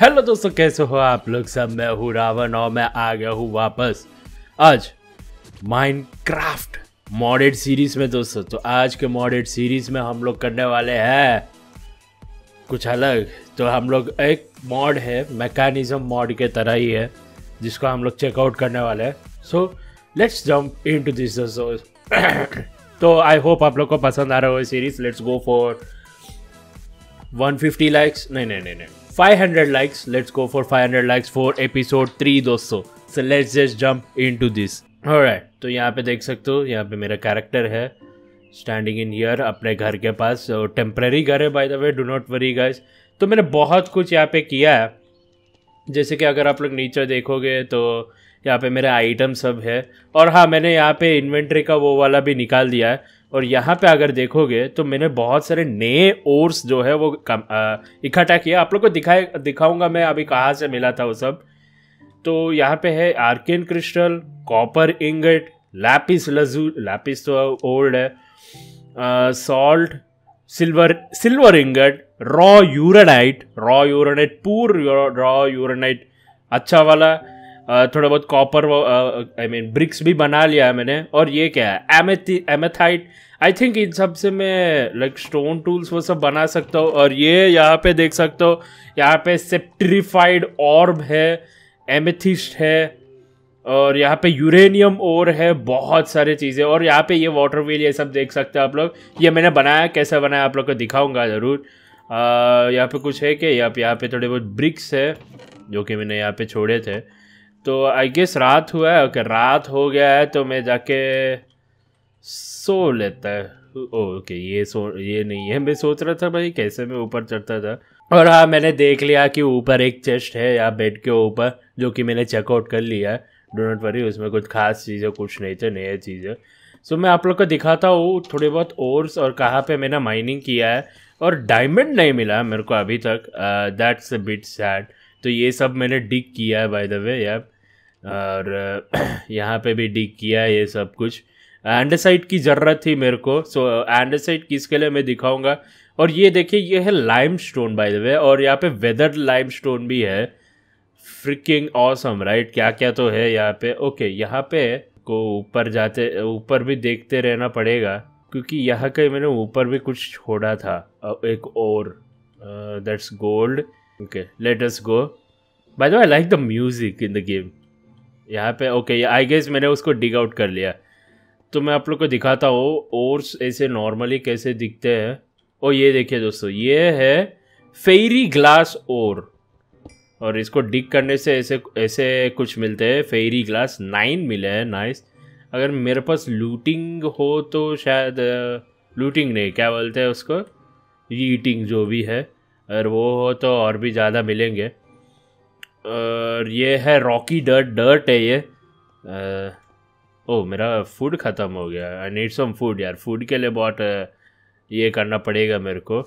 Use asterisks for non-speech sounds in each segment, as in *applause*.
Hello दोस्तों कैसे हो आप लोग सब मैं हूँ रावण और मैं आ गया हूँ वापस आज माइनक्राफ्ट मॉडेड सीरीज में दोस्तों तो आज के मॉडेड सीरीज में हम लोग करने वाले हैं कुछ अलग तो हम लोग एक मॉड है मैकेनिज्म मॉड के तरह ही है जिसको हम लोग चेकआउट करने वाले हैं so let's jump into this तो आई होप आप लोग को पसंद आ रहा हो series let's go for 150 likes नहीं नहीं नहीं नहीं 500 likes let's go for 500 likes for episode three दोस्तों so let's just jump into this alright तो यहाँ पे देख सकते हो यहाँ पे मेरा कैरेक्टर है स्टैंडिंग इन ईयर अपने घर के पास और टेम्प्रेरी घर है by the way do not worry guys तो मैंने बहुत कुछ यहाँ पे किया है जैसे कि अगर आप लोग नीचे देखोगे तो यहाँ पे मेरे आइटम सब है और हाँ मैंने यहाँ पे इन्वेंट्री का वो वाला भी निकाल दिया है और यहाँ पे अगर देखोगे तो मैंने बहुत सारे नए ओर्स जो है वो इकट्ठा किया आप लोग को दिखाए दिखाऊंगा मैं अभी कहाँ से मिला था वो सब तो यहाँ पे है arcane crystal copper ingot lapis lazuli lapis तो ओल्ड है salt silver silver ingot raw uranite raw uranite poor raw यूरनाइट अच्छा वाला थोड़ा बहुत कॉपर आई मीन ब्रिक्स भी बना लिया है मैंने और ये क्या है एमेथाइट आई थिंक इन सब से मैं लाइक स्टोन टूल्स वो सब बना सकता हूँ और ये यहाँ पे देख सकता हूँ यहाँ पे सेप्ट्रीफाइड ऑर्ब है एमेथिस्ट है और यहाँ पे यूरेनियम और है बहुत सारे चीज़ें और यहाँ पे ये वाटर व्हील ये सब देख सकते हैं आप लोग ये मैंने बनाया कैसे बनाया आप लोग को दिखाऊंगा ज़रूर यहाँ पे कुछ है कि यहाँ पे यहाँ पे थोड़े बहुत ब्रिक्स है जो कि मैंने यहाँ पे छोड़े थे तो आई गेस रात हुआ है ओके रात हो गया है तो मैं जाके सो लेता है ओके ये सो ये नहीं है मैं सोच रहा था भाई कैसे मैं ऊपर चढ़ता था और हाँ मैंने देख लिया कि ऊपर एक चेस्ट है या बेड के ऊपर जो कि मैंने चेकआउट कर लिया डो नॉट वरी उसमें कुछ खास चीज़ें कुछ नहीं थे तो नया चीज़ें सो मैं आप लोग को दिखाता हूँ थोड़े बहुत ओर्स और कहाँ पे मैंने माइनिंग किया है और डायमंड नहीं मिला मेरे को अभी तक दैट्स अ बिट सैड तो ये सब मैंने डिग किया है बाय द वे यार और *clears throat* यहाँ पे भी डिग किया है ये सब कुछ एंडेसाइट की ज़रूरत थी मेरे को सो एंडेसाइट uh, किसके लिए मैं दिखाऊंगा और ये देखिए ये है limestone by the way और यहाँ पे वेदर लाइम स्टोन भी है फ्रिकिंग ऑसम राइट क्या क्या तो है यहाँ पे ओके यहाँ पे को ऊपर जाते ऊपर भी देखते रहना पड़ेगा क्योंकि यहाँ का मैंने ऊपर भी कुछ छोड़ा था एक और that's gold okay let's go by the I like the music in the game यहाँ पे ओके आई गेस मैंने उसको डिग आउट कर लिया तो मैं आप लोग को दिखाता हूँ और ऐसे नॉर्मली कैसे दिखते हैं और ये देखिए दोस्तों ये है फेरी ग्लास ओर और इसको डिक करने से ऐसे ऐसे कुछ मिलते हैं फेरी ग्लास नाइन मिले हैं नाइस अगर मेरे पास लूटिंग हो तो शायद लूटिंग नहीं क्या बोलते हैं उसको रीटिंग जो भी है अगर वो हो तो और भी ज़्यादा मिलेंगे और ये है रॉकी डर्ट डर्ट है ये ओह मेरा फूड ख़त्म हो गया आई नीड सम फूड यार फूड के लिए बहुत ये करना पड़ेगा मेरे को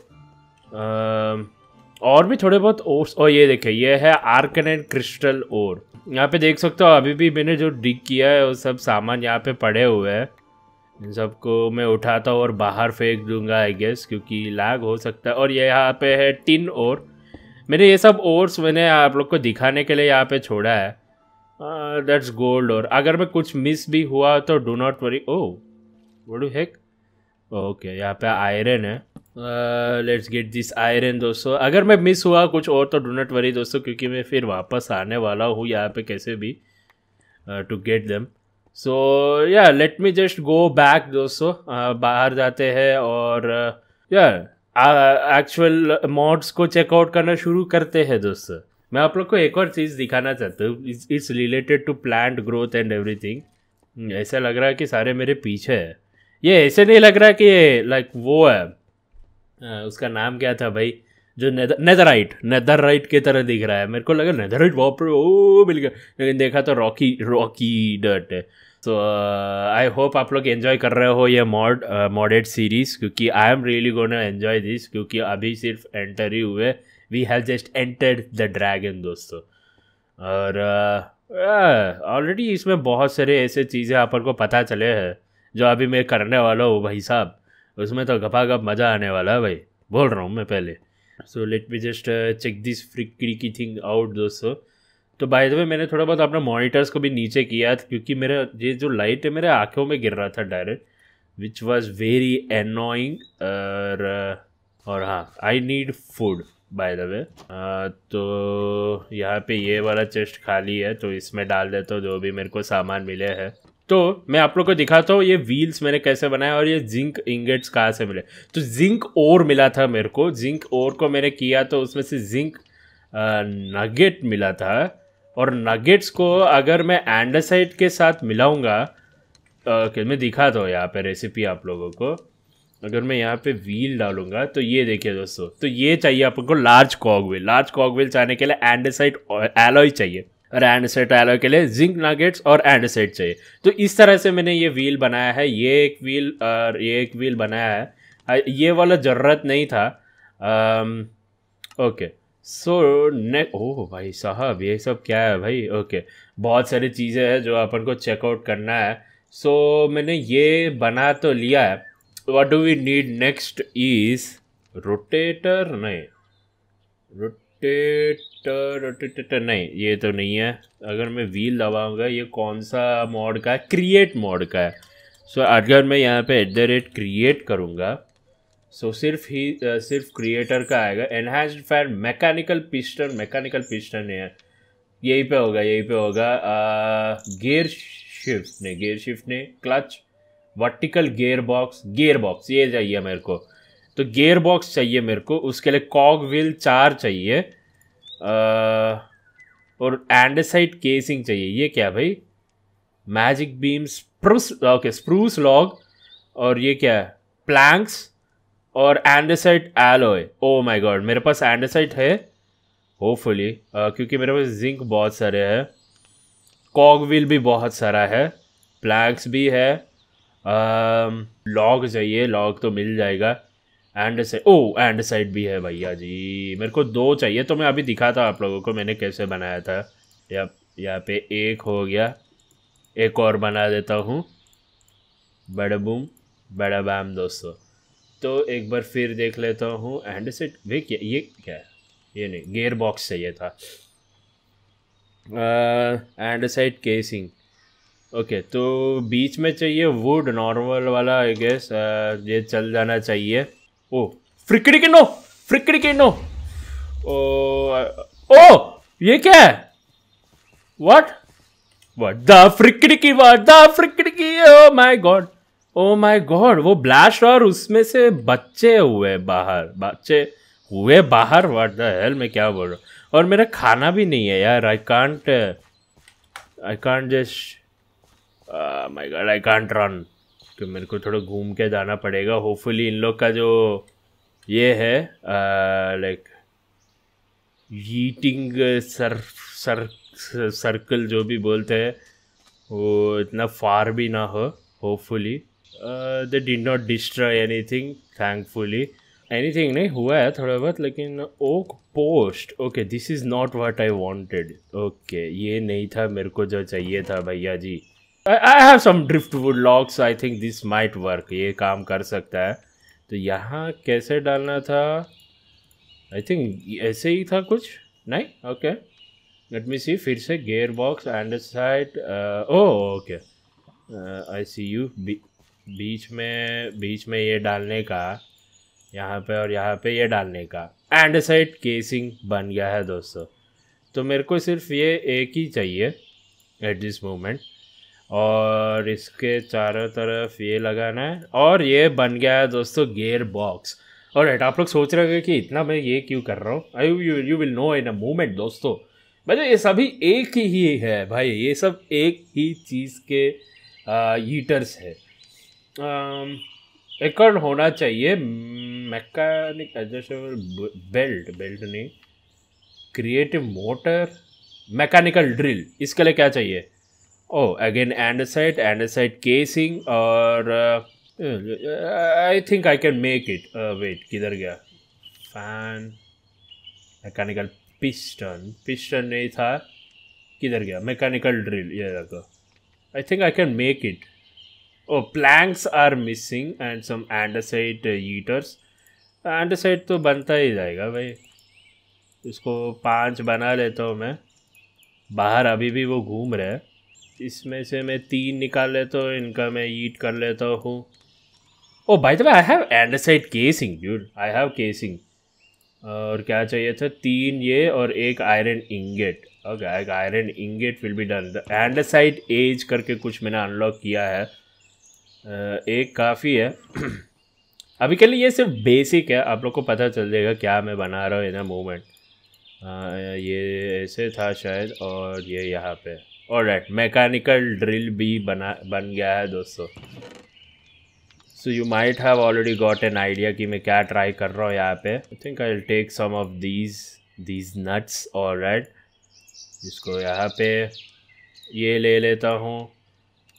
और भी थोड़े बहुत ओर और ये देखे ये है आर्कनेट क्रिस्टल ओर यहाँ पे देख सकते हो अभी भी मैंने जो डिग किया है वो सब सामान यहाँ पे पड़े हुए हैं इन सबको मैं उठाता हूँ और बाहर फेंक दूंगा आई गेस क्योंकि लैग हो सकता है और ये यहाँ पे है टिन ओर मैंने ये सब ओर्स मैंने आप लोग को दिखाने के लिए यहाँ पे छोड़ा है दैट्स गोल्ड और अगर मैं कुछ मिस भी हुआ तो do not worry oh do hack okay यहाँ पे आयरन है लेट्स गेट दिस आयरन दोस्तों अगर मैं मिस हुआ कुछ और तो डो नॉट वरी दोस्तों क्योंकि मैं फिर वापस आने वाला हूँ यहाँ पे कैसे भी to get them so yeah let me just go back दोस्तों uh, बाहर जाते हैं और या एक्चुअल मॉड्स को चेकआउट करना शुरू करते हैं दोस्तों मैं आप लोग को एक और चीज़ दिखाना चाहता हूँ it's related to plant growth and everything ऐसा लग रहा है कि सारे मेरे पीछे है ये ऐसे नहीं लग रहा कि लाइक वो है आ, उसका नाम क्या था भाई जो नेदराइट नेदराइट की तरह दिख रहा है मेरे को लगा नेदराइट वॉप ओ मिल गया लेकिन देखा तो रॉकी रॉकी डट है सो आई होप आप लोग एन्जॉय कर रहे हो ये मॉड मॉडेड सीरीज़ क्योंकि I am really gonna enjoy this क्योंकि अभी सिर्फ एंटर ही हुए we have just entered the dragon दोस्तों और ऑलरेडी इसमें बहुत सारे ऐसे चीज़ें अपन को पता चले हैं जो अभी मैं करने वाला हूँ भाई साहब उसमें तो गपा गप मज़ा आने वाला है भाई बोल रहा हूँ मैं पहले so let me just check this फ्रिक्री की थिंग आउट दोस्तों तो बाय द वे मैंने थोड़ा बहुत अपना मॉनिटर्स को भी नीचे किया था क्योंकि मेरा ये जो लाइट है मेरे आँखों में गिर रहा था direct which was very annoying और हाँ I need food by the way तो यहाँ पे ये वाला चेस्ट खाली है तो इसमें डाल देता हूँ जो भी मेरे को सामान मिले हैं तो मैं आप लोग को दिखाता हूँ ये व्हील्स मैंने कैसे बनाए और ये जिंक इंगेट्स कहाँ से मिले तो जिंक और मिला था मेरे को जिंक और को मैंने किया तो उसमें से जिंक नगेट मिला था और नगेट्स को अगर मैं एंडसाइड के साथ मिलाऊंगा मैं दिखाता हूँ यहाँ पे रेसिपी आप लोगों को अगर मैं यहाँ पे व्हील डालूंगा तो ये देखिए दोस्तों तो ये चाहिए अपन को लार्ज कॉगवेल लार्ज कॉगवेल चाहने के लिए एंडसाइट एलॉय चाहिए और एंडसाइट एलॉय के लिए जिंक नागेट्स और एंडसाइट चाहिए तो इस तरह से मैंने ये व्हील बनाया है ये एक व्हील और ये एक व्हील बनाया है ये वाला ज़रूरत नहीं था आम, ओके सो ने ओह भाई साहब ये सब क्या है भाई ओके बहुत सारी चीज़ें हैं जो अपन को चेकआउट करना है सो so, मैंने ये बना तो लिया है what do we need next is rotator नहीं रोटेटर रोटेटर नहीं ये तो नहीं है अगर मैं व्हील लगाऊंगा ये कौन सा मॉड का है क्रिएट मॉड का है सो so, अगर मैं यहाँ पे एट द रेट क्रिएट करूँगा सो so, सिर्फ ही uh, सिर्फ क्रिएटर का आएगा enhance fan mechanical piston mechanical piston नहीं है यही पे होगा यही पे होगा गेयर शिफ्ट ने गेयर शिफ्ट ने clutch vertical gear box gear box ये चाहिए मेरे को तो गेयर बॉक्स चाहिए मेरे को उसके लिए कॉग व्हील चार चाहिए आ, और एंडसाइट केसिंग चाहिए ये क्या भाई magic beam spruce okay spruce log और ये क्या है प्लैंक्स और andesite alloy oh my god मेरे पास एंडसाइट है होपफुली क्योंकि मेरे पास जिंक बहुत सारे है कॉग व्हील भी बहुत सारा है प्लैंक्स भी है लॉग um, चाहिए लॉग तो मिल जाएगा andesite oh andesite भी है भैया जी मेरे को दो चाहिए तो मैं अभी दिखा था आप लोगों को मैंने कैसे बनाया था या यहाँ पे एक हो गया एक और बना देता हूँ बड़ा बूम बड़ा बैम दोस्तों तो एक बार फिर देख लेता हूँ एंड सेट वे क्या ये क्या है ये नहीं गेयर बॉक्स चाहिए था एंड साइड केसिंग ओके तो बीच में चाहिए वुड नॉर्मल वाला आई गेस uh, ये चल जाना चाहिए ओ फ्रिकड़ी के नो फ्रिकड़ी के नो ओ ओ ये क्या है व्हाट व्हाट द फ्रिकड़ी की व्हाट द फ्रिकड़ी की oh my god oh my god वो ब्लास्ट और उसमें से बच्चे हुए बाहर बच्चे हुए बाहर व्हाट द हेल मैं क्या बोल रहा हूँ और मेरा खाना भी नहीं है यार I can't I can't just my god I can't run तो मेरे को थोड़ा घूम के जाना पड़ेगा होपफुली इन लोग का जो ये है like eating sir sir circle जो भी बोलते हैं वो इतना फार भी ना हो hopefully they did not destroy anything thankfully anything नहीं हुआ है थोड़ा बहुत लेकिन oak post okay this is not what I wanted okay ये नहीं था मेरे को जो चाहिए था भैया जी I have some driftwood logs I think this might work ये काम कर सकता है तो यहाँ कैसे डालना था आई थिंक ऐसे ही था कुछ नहीं ओके लेट मी सी फिर से gear box andesite oh okay I see you बीच में बीच में ये डालने का यहाँ पे और यहाँ पे ये डालने का एंड साइड केसिंग बन गया है दोस्तों तो मेरे को सिर्फ ये एक ही चाहिए एट दिस मोमेंट और इसके चारों तरफ ये लगाना है और ये बन गया है दोस्तों गेयर बॉक्स और हेट आप लोग सोच रहे होंगे कि इतना मैं ये क्यों कर रहा हूँ I you you will know in a moment दोस्तों भाई ये सभी एक ही है भाई ये सब एक ही चीज़ के हीटर्स है एक होना चाहिए मैकेनिक एडजस्टेबल बेल्ट बेल्ट नहीं क्रिएटिव मोटर मैकेनिकल ड्रिल इसके लिए क्या चाहिए Oh, again andesite, andesite casing और I think I can make it wait किधर गया फैन मैकेनिकल पिस्टन पिस्टन नहीं था किधर गया मैकेनिकल ड्रिल ये रखो I think I can make it oh planks are missing and some andesite heaters andesite तो बनता ही जाएगा भाई इसको पांच बना लेता हूँ मैं बाहर अभी भी वो घूम रहे हैं इसमें से मैं तीन निकाल लेता हूँ इनका मैं ईट कर लेता हूँ oh by the way I have andesite casing used I have casing और क्या चाहिए था तीन ये और एक आयरन इंगेट ओके एक iron ingot will be done the andesite एज करके कुछ मैंने अनलॉक किया है एक काफ़ी है *clears throat* अभी के लिए ये सिर्फ बेसिक है आप लोग को पता चल जाएगा क्या मैं बना रहा हूँ इन अ मोमेंट ये ऐसे था शायद और ये यहाँ पे और राइट मैकेनिकल ड्रिल भी बना बन गया है दोस्तों so you might have already got an idea कि मैं क्या ट्राई कर रहा हूँ यहाँ पे I think I take some off these these nuts और राइट जिसको यहाँ पे ये ले लेता हूँ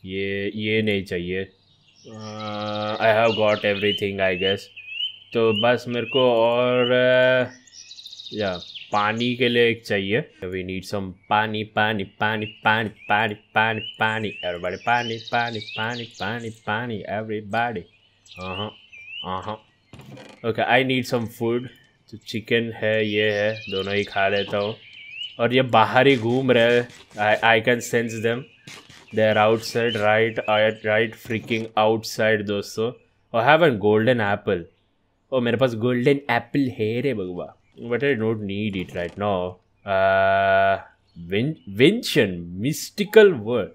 ये ये नहीं चाहिए I have got everything I guess तो बस मेरे को और या uh, yeah. पानी के लिए एक चाहिए वी नीड सम पानी पानी पानी पानी पानी पानी पानी एवरीबॉडी पानी पानी पानी पानी पानी एवरीबॉडी हाँ हाँ okay I need some food तो चिकन है ये है दोनों ही खा लेता हूँ और ये बाहर ही घूम रहे हैं I can sense them they are outside right right fricking outside दोस्तों और have an golden apple oh मेरे पास गोल्डन एप्पल है रे भगवा but I don't need it right now. Uh, ven- vention, mystical word.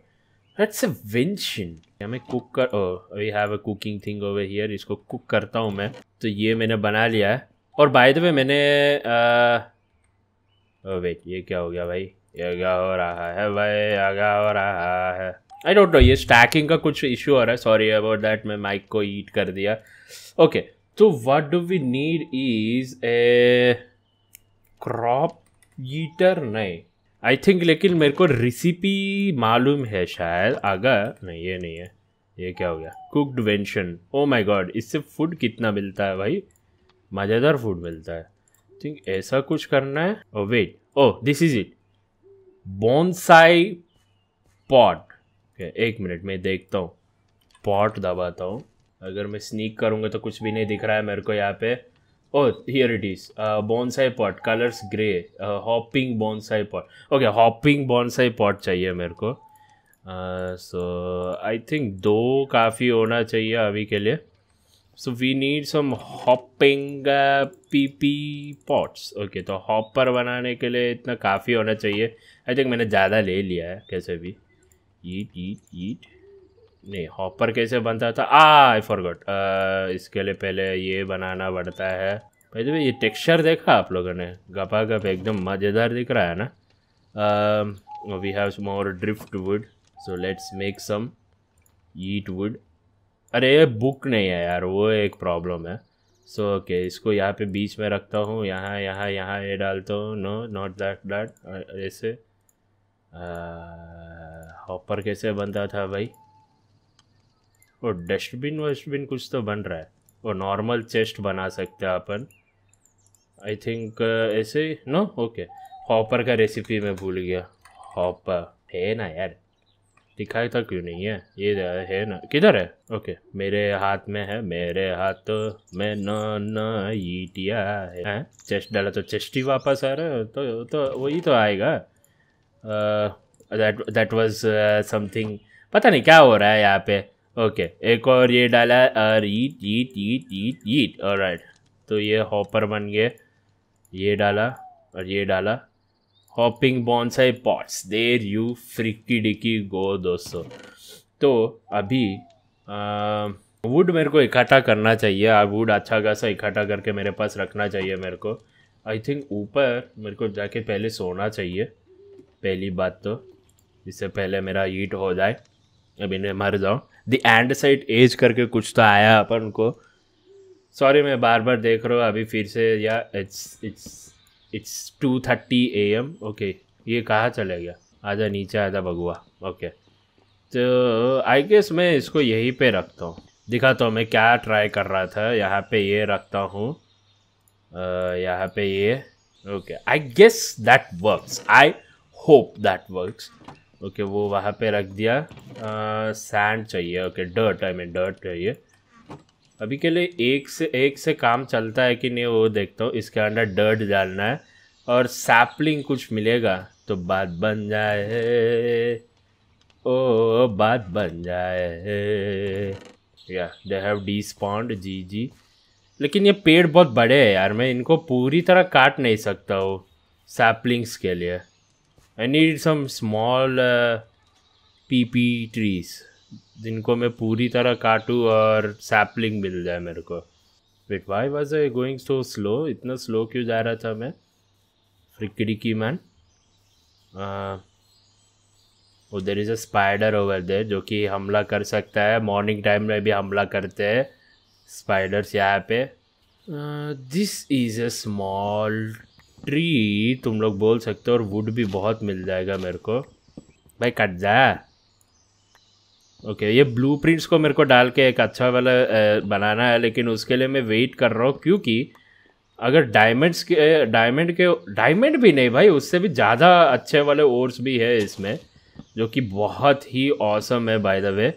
That's a vention. हमें cook कर we have a cooking thing over here इसको कुक करता हूँ मैं तो ये मैंने बना लिया है और बाय द वे मैंने ओ uh, वेट oh, ये क्या हो गया भाई ये क्या हो रहा है भाई ये हो रहा है आई डोंट नो ये स्टैकिंग का कुछ इशू हो रहा है सॉरी अबाउट दैट मैं माइक को ईट कर दिया ओके okay, तो what do we need is a crop eater नहीं आई थिंक लेकिन मेरे को रेसिपी मालूम है शायद अगर नहीं ये नहीं है ये क्या हो गया cooked venison oh my god इससे फूड कितना मिलता है भाई मज़ेदार फूड मिलता है थिंक ऐसा कुछ करना है oh wait oh this is it bonsai pot एक मिनट मैं देखता हूँ पॉट दबाता हूँ अगर मैं स्नीक करूँगा तो कुछ भी नहीं दिख रहा है मेरे को यहाँ पे Oh, here it is. Uh, bonsai pot, colors gray. Uh, hopping bonsai pot. Okay, hopping bonsai pot चाहिए मेरे को सो आई थिंक दो काफ़ी होना चाहिए अभी के लिए so we need some hopping P P pots okay तो हॉपर बनाने के लिए इतना काफ़ी होना चाहिए आई थिंक मैंने ज़्यादा ले लिया है कैसे भी ईट ईट ईट नहीं हॉपर कैसे बनता था आ आई फॉरगॉट इसके लिए पहले ये बनाना पड़ता है भाई देखिए ये टेक्सचर देखा आप लोगों ने गपा गप एकदम मज़ेदार दिख रहा है ना we have more driftwood so let's make some eat wood अरे ये बुक नहीं है यार वो एक प्रॉब्लम है सो so, ओके okay, इसको यहाँ पे बीच में रखता हूँ यहाँ यहाँ यहाँ ये डालता हूँ नो नॉट दैट डैट ऐसे हॉपर uh, कैसे बनता था भाई और डस्टबिन वस्टबिन कुछ तो बन रहा है और नॉर्मल चेस्ट बना सकते हैं अपन आई थिंक uh, ऐसे ही नो ओके हॉपर का रेसिपी मैं भूल गया हॉपर है ना यार दिखाया था तो क्यों नहीं है ये तो है ना किधर है ओके मेरे हाथ में है मेरे हाथ में न न ईटिया है, है? चेस्ट डाला तो चेस्ट ही वापस आ रहा है तो तो वही तो आएगा दैट दैट वाज समथिंग पता नहीं क्या हो रहा है यहाँ पे ओके एक और ये डाला है रीट ईट ईट ईट ईट और राइट तो ये हॉपर बन गए ये डाला और ये डाला hopping bonsai pots there you freaky dicky go दोस्तों तो अभी आ, वुड मेरे को इकट्ठा करना चाहिए आप वुड अच्छा खासा इकट्ठा करके मेरे पास रखना चाहिए मेरे को आई थिंक ऊपर मेरे को जाके पहले सोना चाहिए पहली बात तो इससे पहले मेरा ईट हो जाए अभी मर जाऊँ द एंड साइड एज करके कुछ तो आया अपन को सॉरी मैं बार बार देख रहा हूँ अभी फिर से या it's it's it's two thirty A M okay ये कहाँ चले गया आधा नीचे आधा भगवा ओके तो आई गेस मैं इसको यहीं पे रखता हूँ दिखाता हूँ मैं क्या ट्राई कर रहा था यहाँ पे ये रखता हूँ यहाँ पे ये okay I guess that works I hope that works okay वो वहाँ पे रख दिया सैंड चाहिए okay dirt I mean dirt चाहिए अभी के लिए एक से एक से काम चलता है कि नहीं वो देखता हूँ इसके अंदर डर्ट डालना है और सैपलिंग कुछ मिलेगा तो बात बन जाए ओ बात बन जाए या दे हैव डी स्पॉन्ड जी जी लेकिन ये पेड़ बहुत बड़े हैं यार मैं इनको पूरी तरह काट नहीं सकता हूँ सैपलिंग्स के लिए I need some small P P trees जिनको मैं पूरी तरह काटूँ और सैपलिंग मिल जाए मेरे को bit why was I going so slow इतना स्लो क्यों जा रहा था मैं फ्रिकड़ी की मैन वो there is a spider over there जो कि हमला कर सकता है मॉर्निंग टाइम में भी हमला करते हैं स्पाइडर्स यहाँ पे this is a small tree तुम लोग बोल सकते हो और वुड भी बहुत मिल जाएगा मेरे को भाई कट जा ओके ये ब्लू प्रिंट्स को मेरे को डाल के एक अच्छा वाला बनाना है लेकिन उसके लिए मैं वेट कर रहा हूँ क्योंकि अगर डायमंड्स के डायमंड के डायमंड भी नहीं भाई उससे भी ज़्यादा अच्छे वाले ओर्स भी है इसमें जो कि बहुत ही औसम है बाय द वे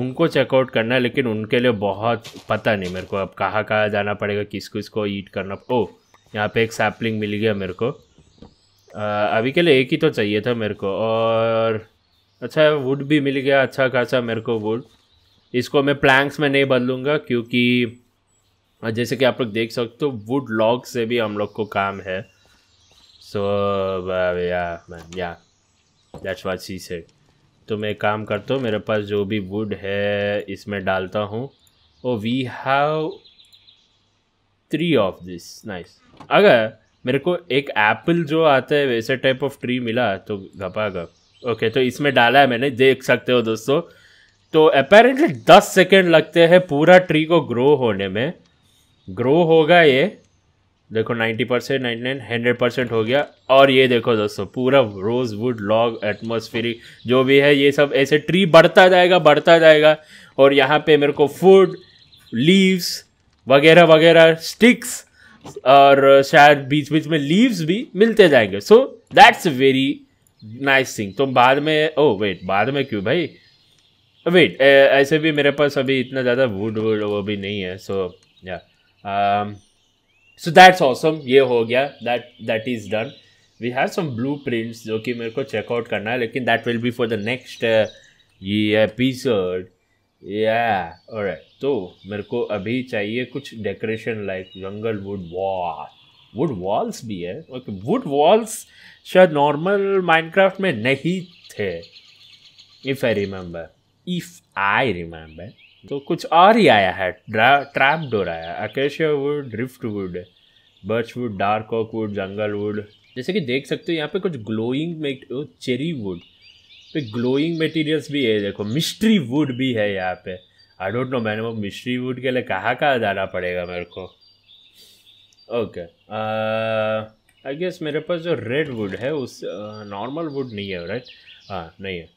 उनको चेकआउट करना है लेकिन उनके लिए बहुत पता नहीं मेरे को अब कहाँ कहाँ जाना पड़ेगा किस किस को ईट करना ओ oh, यहाँ पे एक सैपलिंग मिल गया मेरे को आ, अभी के लिए एक ही तो चाहिए था मेरे को और अच्छा वुड भी मिल गया अच्छा खासा मेरे को वुड इसको मैं प्लैंक्स में नहीं बदलूँगा क्योंकि जैसे कि आप लोग देख सकते हो वुड लॉग से भी हम लोग को काम है सो या दैट्स वाट सी से तो मैं काम करता हूँ मेरे पास जो भी वुड है इसमें डालता हूँ oh we have three of this nice अगर मेरे को एक एप्पल जो आता है वैसे टाइप ऑफ ट्री मिला तो घपा घप ओके तो इसमें डाला है मैंने देख सकते हो दोस्तों तो अपेरेंटली दस सेकेंड लगते हैं पूरा ट्री को ग्रो होने में ग्रो होगा ये देखो ninety percent ninety nine hundred percent हो गया और ये देखो दोस्तों पूरा रोज़ वुड लॉग एटमोसफेरिक जो भी है ये सब ऐसे ट्री बढ़ता जाएगा बढ़ता जाएगा और यहाँ पे मेरे को फूड लीव्स वगैरह वगैरह स्टिक्स और शायद बीच बीच में लीव्स भी मिलते जाएंगे so that's very nice thing तो बाद में ओ oh, वेट बाद में क्यों भाई वेट ऐसे भी मेरे पास अभी इतना ज़्यादा वुड वुड वो भी नहीं है सो या सो दैट्स ऑसम ये हो गया that that is done we have some blueprints जो कि मेरे को चेकआउट करना है लेकिन that will be for the next ये एपिसोड या और तो मेरे को अभी चाहिए कुछ decoration like jungle wood wall wood walls भी है ओके वुड वॉल्स शायद नॉर्मल माइनक्राफ्ट में नहीं थे if I remember if I remember तो कुछ और ही आया है ट्रैप डोर आया acacia wood driftwood birch wood dark oak wood jungle wood जैसे कि देख सकते हो यहाँ पे कुछ ग्लोइंग मेक चेरी वुड पे ग्लोइंग मटेरियल्स भी है देखो मिस्ट्री वुड भी है यहाँ पे आई डोंट नो मैंने वो मिस्ट्री वुड के लिए कहाँ कहाँ जाना पड़ेगा मेरे को ओके आई गेस मेरे पास जो रेड वुड है उस नॉर्मल uh, वुड नहीं है राइट हाँ नहीं है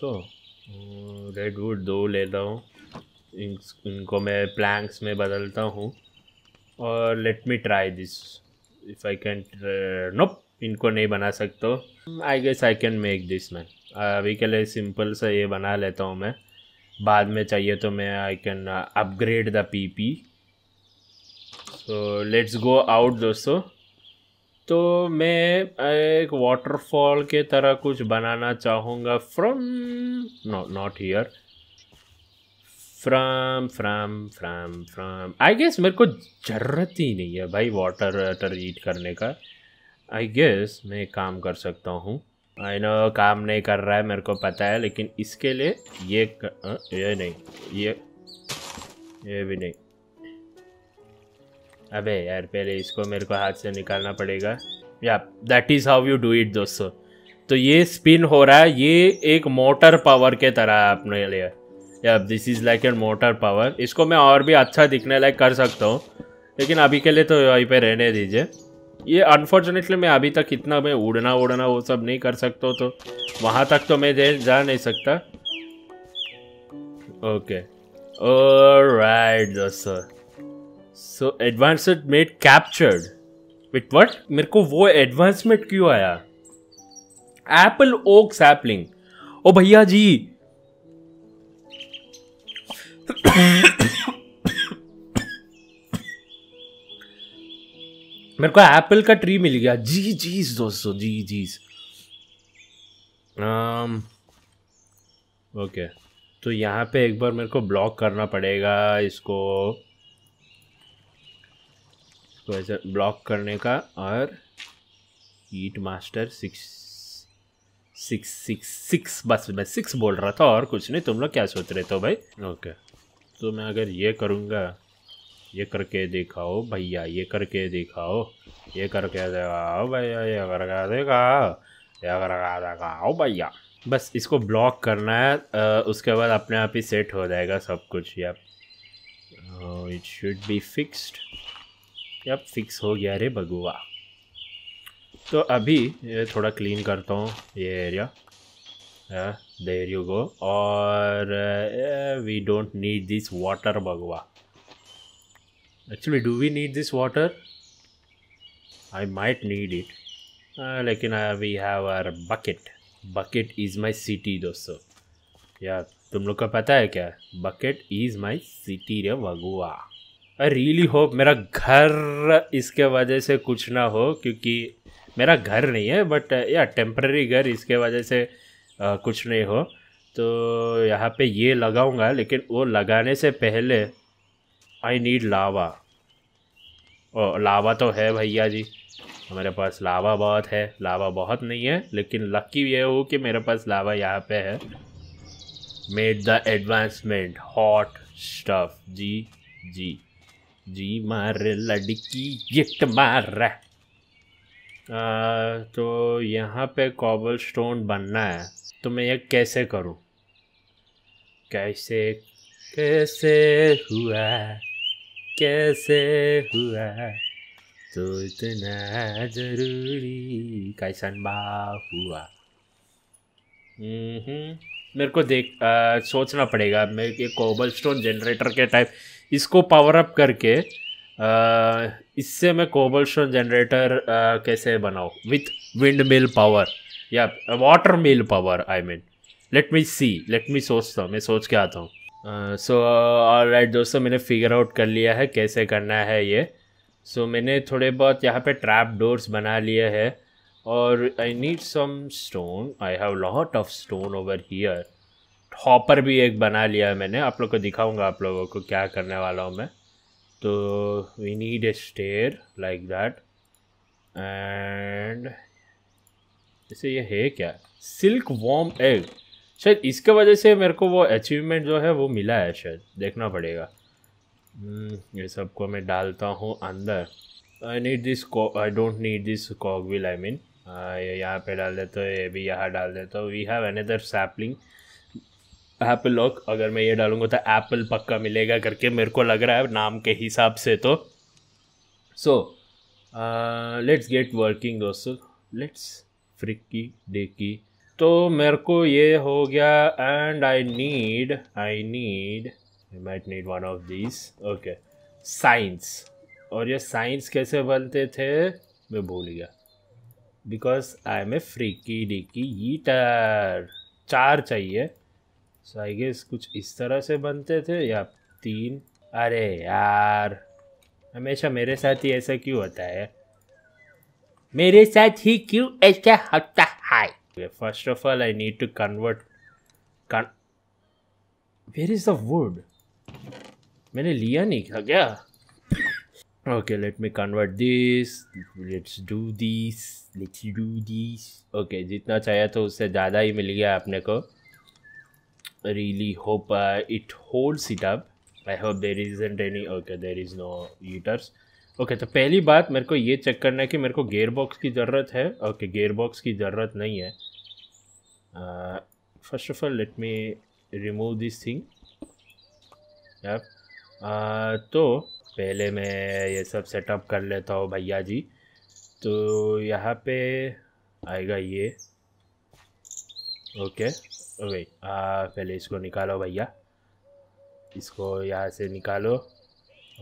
सो रेड वुड दो लेता हूँ इन, इनको मैं प्लैंक्स में बदलता हूँ और let me try this if I can nope इनको नहीं बना सकते I guess I can make this man अभी के लिए सिंपल सा ये बना लेता हूँ मैं बाद में चाहिए तो मैं I can upgrade the P P so let's go out दोस्तों तो मैं uh, एक वाटरफॉल के तरह कुछ बनाना चाहूँगा from no not here from from from from I guess मेरे को ज़रूरत ही नहीं है भाई वाटर वाटर ईट करने का आई गेस मैं काम कर सकता हूँ आई नो काम नहीं कर रहा है मेरे को पता है लेकिन इसके लिए ये कर, ये नहीं ये ये भी नहीं अबे यार पहले इसको मेरे को हाथ से निकालना पड़ेगा या that is how you do it दोस्तों तो ये स्पिन हो रहा है ये एक मोटर पावर के तरह है अपने लिए या this is like a motor power इसको मैं और भी अच्छा दिखने लायक कर सकता हूँ लेकिन अभी के लिए तो वहीं पे रहने दीजिए ये अनफॉर्चुनेटली मैं अभी तक इतना मैं उड़ना उड़ना वो सब नहीं कर सकता तो वहाँ तक तो मैं जा नहीं सकता ओके राइट दोस्तों so advance made captured with what मेरे को वो एडवांसमेंट क्यों आया एप्पल ओक सैपलिंग ओ भैया जी मेरे को एप्पल का ट्री मिल गया जी जी दोस्तों जी जी ओके तो यहाँ पे एक बार मेरे को ब्लॉक करना पड़ेगा इसको तो ऐसे ब्लॉक करने का और eat master six six six six बस मैं सिक्स बोल रहा था और कुछ नहीं तुम लोग क्या सोच रहे थे भाई ओके तो मैं अगर ये करूँगा ये करके दिखाओ भैया ये करके दिखाओ ये करके दिखाओ भैया ये करके दिखाओ ये करके दिखाओ भैया बस इसको ब्लॉक करना है आ, उसके बाद अपने आप ही सेट हो जाएगा सब कुछ या इट शुड बी फिक्स्ड या फिक्स हो गया रे बगुआ तो अभी ये थोड़ा क्लीन करता हूँ ये एरिया देर यू गो और we don't need this water बगुआ actually do we need this water I might need it लेकिन we have our bucket bucket is my city दोस्तों या तुम लोग का पता है क्या बकेट इज़ माई सिटी रे वगुआ आई रियली होप मेरा घर इसके वजह से कुछ ना हो क्योंकि मेरा घर नहीं है बट uh, या टेम्प्ररी घर इसके वजह से आ, uh, कुछ नहीं हो तो यहाँ पे ये लगाऊंगा लेकिन वो लगाने से पहले आई नीड लावा ओ लावा तो है भैया जी हमारे पास लावा बहुत है लावा बहुत नहीं है लेकिन लकी ये हो कि मेरे पास लावा यहाँ पे है made the advancement hot stuff G G G मार लड़की गिट मार आ, तो यहाँ पे कॉबल स्टोन बनना है तो मैं ये कैसे करूँ कैसे कैसे हुआ कैसे हुआ तो इतना जरूरी कैसन बा हुआ हम्म, मेरे को देख आ, सोचना पड़ेगा मैं ये कोबल स्टोन जनरेटर के टाइप इसको पावर अप करके इससे मैं कोबल स्टोन जनरेटर कैसे बनाऊँ विथ विंड मिल पावर या water mill power I mean let me see let me सोचता हूँ मैं सोच के आता हूँ सो और राइट दोस्तों मैंने फिगर आउट कर लिया है कैसे करना है ये सो so, मैंने थोड़े बहुत यहाँ पे ट्रैप डोर्स बना लिए हैं और I need some stone I have lot of stone over here hopper भी एक बना लिया है मैंने आप लोग को दिखाऊंगा आप लोगों को क्या करने वाला हूँ मैं तो we need a stair like that and जैसे ये है क्या सिल्क वॉम एग शायद इसके वजह से मेरे को वो अचीवमेंट जो है वो मिला है शायद देखना पड़ेगा हम्म, ये सबको मैं डालता हूँ अंदर I need this I don't need this cock will I mean यहाँ पे डाल देता हूँ ये भी यहाँ डाल देता हूँ we have another sapling apple lock अगर मैं ये डालूंगा तो एप्पल पक्का मिलेगा करके मेरे को लग रहा है नाम के हिसाब से तो सो लेट्स गेट वर्किंग दोस्तों लेट्स फ्रिकी डेकी तो मेरे को ये हो गया and I need I need I might need one of this okay signs और ये साइंस कैसे बनते थे मैं भूल गया because I am a D dicky eater चार चाहिए सो आई गेस कुछ इस तरह से बनते थे या तीन अरे यार हमेशा मेरे साथ ही ऐसा क्यों होता है मेरे साथ ही क्यों ऐसा होता है First of all, I need to convert. Con Where is the wood? मैंने लिया नहीं था क्या okay let me convert this let's do this let's do this okay जितना चाहिए तो उससे ज़्यादा ही मिल गया आपने को really hope it holds it up I hope there is and any okay there is no यूटर्स ओके तो पहली बात मेरे को ये चेक करना है कि मेरे को गेयर बॉक्स की ज़रूरत है ओके गेयर बॉक्स की ज़रूरत नहीं है uh, first of all let me remove this thing yep. Uh, तो पहले मैं ये सब सेटअप कर लेता हूँ भैया जी तो यहाँ पे आएगा ये ओके ओके uh, पहले इसको निकालो भैया इसको यहाँ से निकालो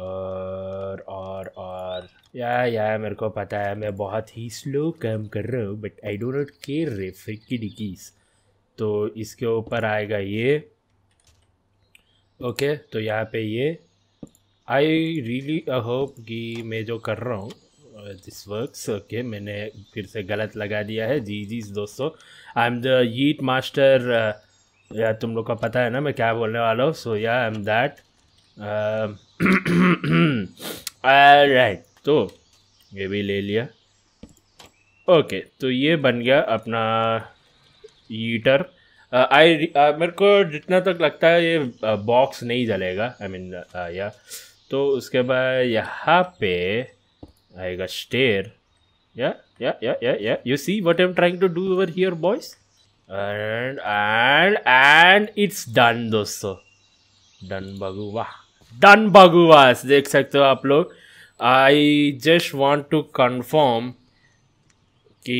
और और और या या मेरे को पता है मैं बहुत ही स्लो काम कर रहा हूँ but I don't not care रे फ्रिकी डिकीज़ तो इसके ऊपर आएगा ये ओके तो यहाँ पे ये आई रियली होप कि मैं जो कर रहा हूँ दिस वर्क्स ओके मैंने फिर से गलत लगा दिया है जी जी दोस्तों I am the yeet master या तुम लोग का पता है ना मैं क्या बोलने वाला हूँ सो या आई एम दैट राइट तो ये भी ले लिया ओके okay, तो ये बन गया अपना ईटर आई मेरे को जितना तक लगता है ये बॉक्स नहीं जलेगा आई मीन या तो उसके बाद यहाँ पे आएगा स्टेयर या yeah yeah yeah yeah you see what am trying to do over here boys and and and it's done दोस्तों डन बगुआ डन बगुआ देख सकते हो आप लोग I just want to confirm कि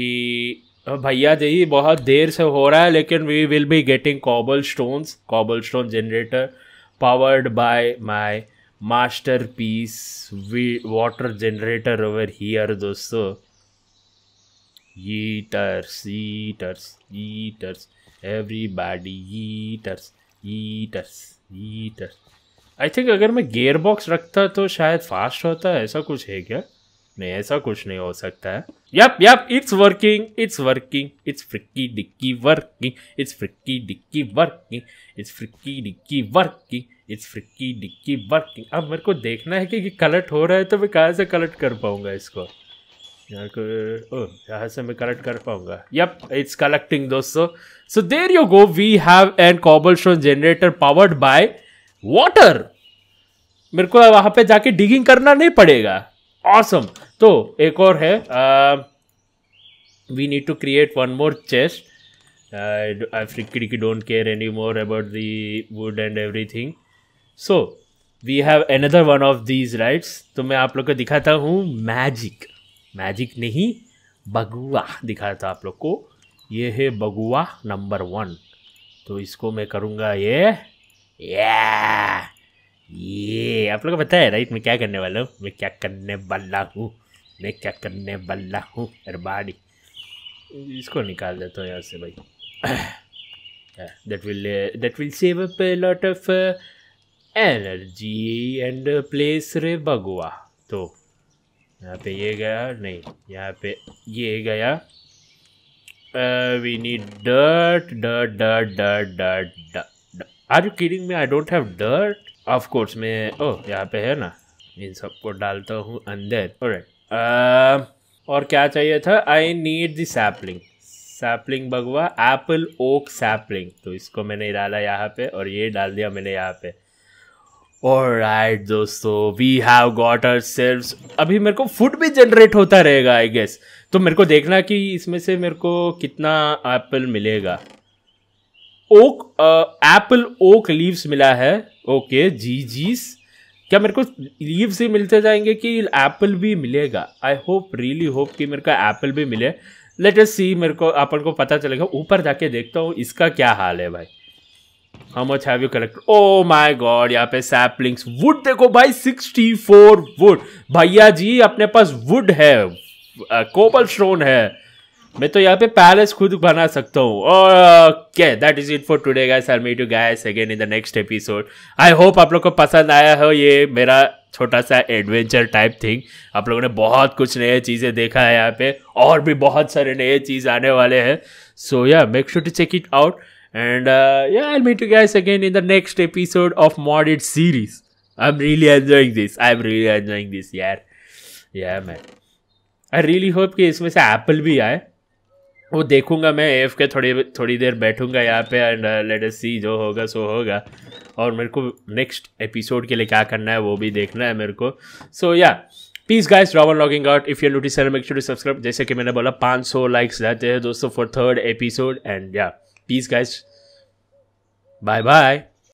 भैया जी बहुत देर से हो रहा है लेकिन we will be getting cobblestones cobblestone generator powered by my masterpiece we water generator over here दोस्तों eaters eaters eaters everybody eaters eaters eaters I think अगर मैं गेयर बॉक्स रखता तो शायद fast होता है ऐसा कुछ है क्या नहीं ऐसा कुछ नहीं हो सकता है yup yup it's working it's working it's freaky dicky working it's freaky dicky working it's freaky dicky working it's freaky dicky working अब मेरे को देखना है कि, कि कलट हो रहा है तो मैं कहाँ से कलेक्ट कर पाऊँगा इसको यहाँ को यहाँ से मैं कलेक्ट कर पाऊँगा यप इट्स कलेक्टिंग दोस्तों so there you go we have an cobblestone generator powered by water मेरे को वहाँ पे जाके डिगिंग करना नहीं पड़ेगा ऑसम awesome. तो एक और है we need to create one more chest I freaky don't care any more about the wood and everything so we have another one of these rights तो मैं आप लोग को दिखाता हूँ मैजिक मैजिक नहीं बगुआ दिखाता आप लोग को ये है बगुआ नंबर वन तो इसको मैं करूँगा ये ये आप लोग को पता है राइट मैं क्या करने वाला हूँ मैं क्या करने वाला हूँ मैं क्या करने वाला हूँ बाड़ी इसको निकाल देता हूँ यहाँ से भाई *clears throat* that will uh, will save save up a lot of uh, energy रे बगुआ तो यहाँ पे ये गया नहीं यहाँ पे ये गया we need dirt dirt dirt dirt dirt are you kidding me I don't have dirt of course मैं ओ oh, यहाँ पे है ना इन सबको डालता हूँ अंदर राइट और क्या चाहिए था I need the sapling sapling भगवा एप्पल ओक सैपलिंग तो इसको मैंने डाला यहाँ पे और ये डाल दिया मैंने यहाँ पे और राइट दोस्तों we have got our self अभी मेरे को फूड भी जनरेट होता रहेगा आई गेस तो मेरे को देखना कि इसमें से मेरे को कितना एप्पल मिलेगा ओक एप्पल ओक लीव्स मिला है ओके जी जीस क्या मेरे को लीव्स ही मिलते जाएंगे कि एप्पल भी मिलेगा आई होप रियली होप कि मेरे को एप्पल भी मिले लेट अस सी मेरे को अपन को पता चलेगा ऊपर जाके देखता हूँ इसका क्या हाल है भाई how much have you collect oh my god यहाँ पे सैपलिंग्स वुड देखो भाई 64 वुड भैया जी अपने पास वुड है कोबल स्टोन है मैं तो यहाँ पे पैलेस खुद बना सकता हूँ और क्या that is it for today guys I meet you guys again in the next episode I hope आप लोग को पसंद आया हो ये मेरा छोटा सा एडवेंचर टाइप थिंग आप लोगों ने बहुत कुछ नए चीज़ें देखा है यहाँ पे और भी बहुत सारे नए चीज़ आने वाले हैं so yeah make sure to check it out and yeah I meet you guys again in the next episode of mod it series I am really enjoying this I am really enjoying this यार yeah man I really hope कि इसमें से Apple भी आए वो देखूंगा मैं F के थोड़ी थोड़ी देर बैठूंगा यहाँ पे एंड लेट अस सी जो होगा सो होगा और मेरे को नेक्स्ट एपिसोड के लिए क्या करना है वो भी देखना है मेरे को सो या प्लीज़ गाइस रॉबन logging out if you notice make sure to subscribe जैसे कि मैंने बोला 500 लाइक्स रहते हैं दोस्तों for third episode and yeah please guys bye bye